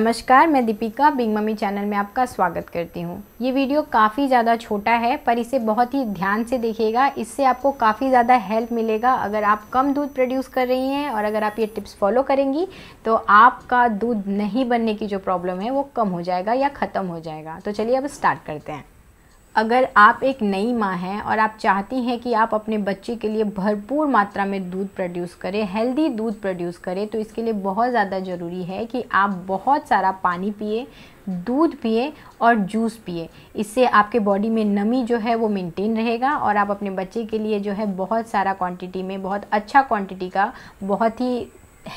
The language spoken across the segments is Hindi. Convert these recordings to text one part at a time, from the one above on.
नमस्कार मैं दीपिका बिग मम्मी चैनल में आपका स्वागत करती हूँ ये वीडियो काफ़ी ज़्यादा छोटा है पर इसे बहुत ही ध्यान से देखिएगा इससे आपको काफ़ी ज़्यादा हेल्प मिलेगा अगर आप कम दूध प्रोड्यूस कर रही हैं और अगर आप ये टिप्स फॉलो करेंगी तो आपका दूध नहीं बनने की जो प्रॉब्लम है वो कम हो जाएगा या ख़त्म हो जाएगा तो चलिए अब स्टार्ट करते हैं अगर आप एक नई माँ हैं और आप चाहती हैं कि आप अपने बच्चे के लिए भरपूर मात्रा में दूध प्रोड्यूस करें हेल्दी दूध प्रोड्यूस करें तो इसके लिए बहुत ज़्यादा ज़रूरी है कि आप बहुत सारा पानी पिए दूध पिए और जूस पिए इससे आपके बॉडी में नमी जो है वो मेंटेन रहेगा और आप अपने बच्चे के लिए जो है बहुत सारा क्वांटिटी में बहुत अच्छा क्वांटिटी का बहुत ही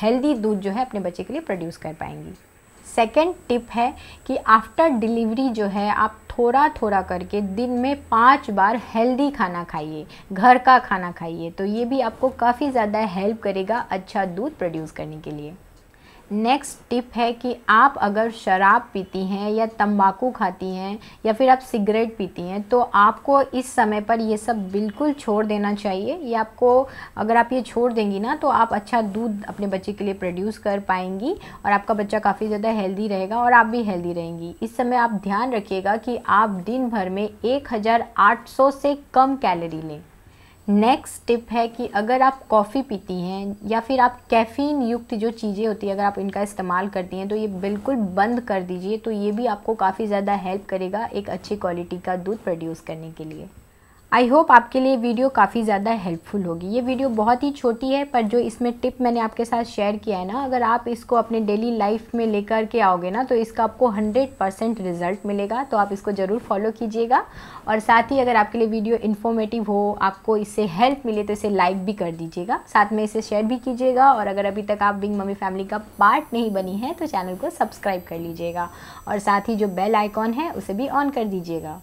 हेल्दी दूध जो है अपने बच्चे के लिए प्रोड्यूस कर पाएंगी सेकेंड टिप है कि आफ्टर डिलीवरी जो है आप थोड़ा थोड़ा करके दिन में पाँच बार हेल्दी खाना खाइए घर का खाना खाइए तो ये भी आपको काफ़ी ज़्यादा हेल्प करेगा अच्छा दूध प्रोड्यूस करने के लिए नेक्स्ट टिप है कि आप अगर शराब पीती हैं या तंबाकू खाती हैं या फिर आप सिगरेट पीती हैं तो आपको इस समय पर ये सब बिल्कुल छोड़ देना चाहिए या आपको अगर आप ये छोड़ देंगी ना तो आप अच्छा दूध अपने बच्चे के लिए प्रोड्यूस कर पाएंगी और आपका बच्चा काफ़ी ज़्यादा हेल्दी रहेगा और आप भी हेल्दी रहेंगी इस समय आप ध्यान रखिएगा कि आप दिन भर में एक से कम कैलरी लें नेक्स्ट टिप है कि अगर आप कॉफ़ी पीती हैं या फिर आप कैफ़ीन युक्त जो चीज़ें होती है अगर आप इनका इस्तेमाल करती हैं तो ये बिल्कुल बंद कर दीजिए तो ये भी आपको काफ़ी ज़्यादा हेल्प करेगा एक अच्छी क्वालिटी का दूध प्रोड्यूस करने के लिए आई होप आपके लिए वीडियो काफ़ी ज़्यादा हेल्पफुल होगी ये वीडियो बहुत ही छोटी है पर जो इसमें टिप मैंने आपके साथ शेयर किया है ना अगर आप इसको अपने डेली लाइफ में लेकर के आओगे ना तो इसका आपको 100 परसेंट रिजल्ट मिलेगा तो आप इसको ज़रूर फॉलो कीजिएगा और साथ ही अगर आपके लिए वीडियो इन्फॉर्मेटिव हो आपको इससे हेल्प मिले तो इसे लाइक भी कर दीजिएगा साथ में इसे शेयर भी कीजिएगा और अगर अभी तक आप बिंग मम्मी फैमिली का पार्ट नहीं बनी है तो चैनल को सब्सक्राइब कर लीजिएगा और साथ ही जो बेल आइकॉन है उसे भी ऑन कर दीजिएगा